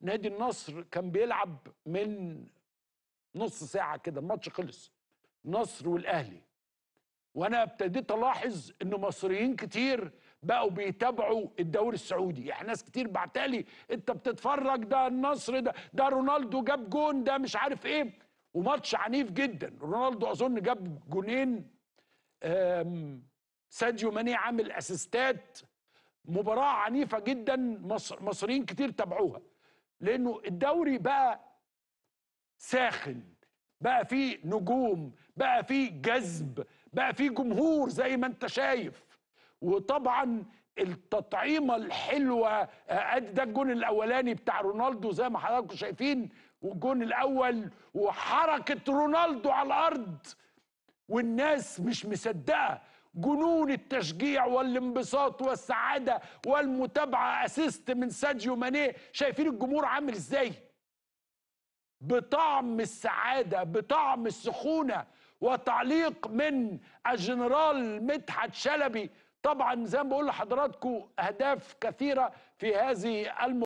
نادي النصر كان بيلعب من نص ساعة كده الماتش خلص النصر والأهلي وأنا ابتديت ألاحظ إن مصريين كتير بقوا بيتابعوا الدوري السعودي يعني ناس كتير بعتالي أنت بتتفرج ده النصر ده ده رونالدو جاب جون ده مش عارف إيه وماتش عنيف جدا رونالدو أظن جاب جونين ساديو ماني عامل أسيستات مباراه عنيفه جدا مصر مصريين كتير تابعوها لانه الدوري بقى ساخن بقى فيه نجوم بقى فيه جذب بقى فيه جمهور زي ما انت شايف وطبعا التطعيمه الحلوه آه، ادي ده الجون الاولاني بتاع رونالدو زي ما حضراتكم شايفين والجون الاول وحركه رونالدو على الارض والناس مش مصدقه جنون التشجيع والانبساط والسعاده والمتابعه اسيست من ساديو ماني شايفين الجمهور عامل ازاي بطعم السعاده بطعم السخونه وتعليق من الجنرال مدحت شلبي طبعا زي ما بقول لحضراتكم اهداف كثيره في هذه الم...